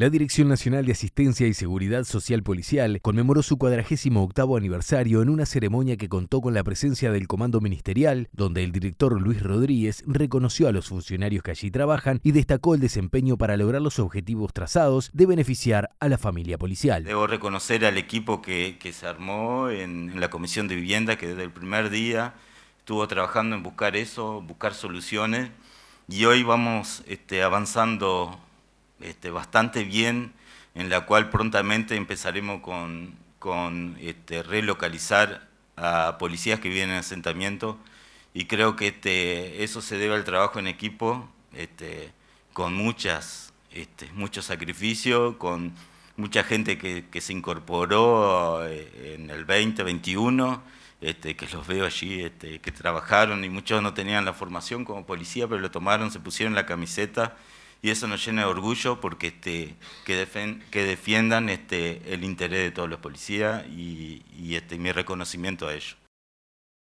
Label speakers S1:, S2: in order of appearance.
S1: La Dirección Nacional de Asistencia y Seguridad Social Policial conmemoró su 48 octavo aniversario en una ceremonia que contó con la presencia del Comando Ministerial, donde el director Luis Rodríguez reconoció a los funcionarios que allí trabajan y destacó el desempeño para lograr los objetivos trazados de beneficiar a la familia policial.
S2: Debo reconocer al equipo que, se armó en, la Comisión de Vivienda, que desde el primer día estuvo trabajando en buscar eso, buscar soluciones, y hoy vamos este, avanzando este, bastante bien, en la cual prontamente empezaremos con, este, relocalizar a policías que viven en asentamiento y creo que este, eso se debe al trabajo en equipo, este, con muchas, este, mucho sacrificio, con mucha gente que, se incorporó eh, en el 2021, este, que los veo allí, que trabajaron y muchos no tenían la formación como policía, pero lo tomaron, se pusieron la camiseta y eso nos llena de orgullo porque este, que, defiendan este, el interés de todos los policías y, y este, mi reconocimiento a ellos.